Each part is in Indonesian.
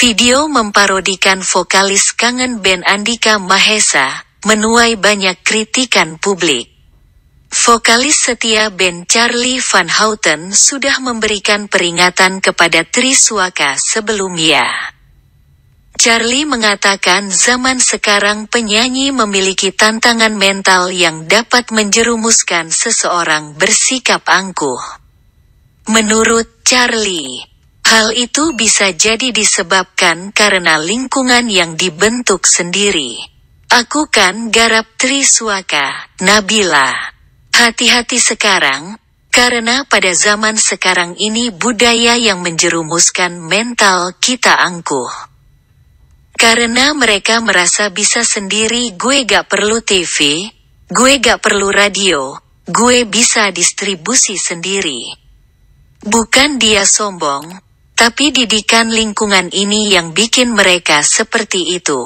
Video memparodikan vokalis kangen band Andika Mahesa, menuai banyak kritikan publik. Vokalis setia band Charlie Van Houten sudah memberikan peringatan kepada Tri Triswaka sebelumnya. Charlie mengatakan zaman sekarang penyanyi memiliki tantangan mental yang dapat menjerumuskan seseorang bersikap angkuh. Menurut Charlie, Hal itu bisa jadi disebabkan karena lingkungan yang dibentuk sendiri. Aku kan garap Triswaka, Nabila. Hati-hati sekarang, karena pada zaman sekarang ini budaya yang menjerumuskan mental kita angkuh. Karena mereka merasa bisa sendiri gue gak perlu TV, gue gak perlu radio, gue bisa distribusi sendiri. Bukan dia sombong, tapi didikan lingkungan ini yang bikin mereka seperti itu.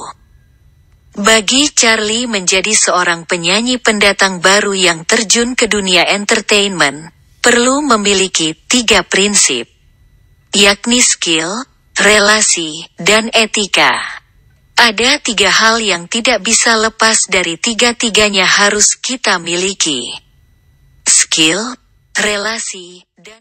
Bagi Charlie menjadi seorang penyanyi pendatang baru yang terjun ke dunia entertainment, perlu memiliki tiga prinsip, yakni skill, relasi, dan etika. Ada tiga hal yang tidak bisa lepas dari tiga-tiganya harus kita miliki. Skill, relasi, dan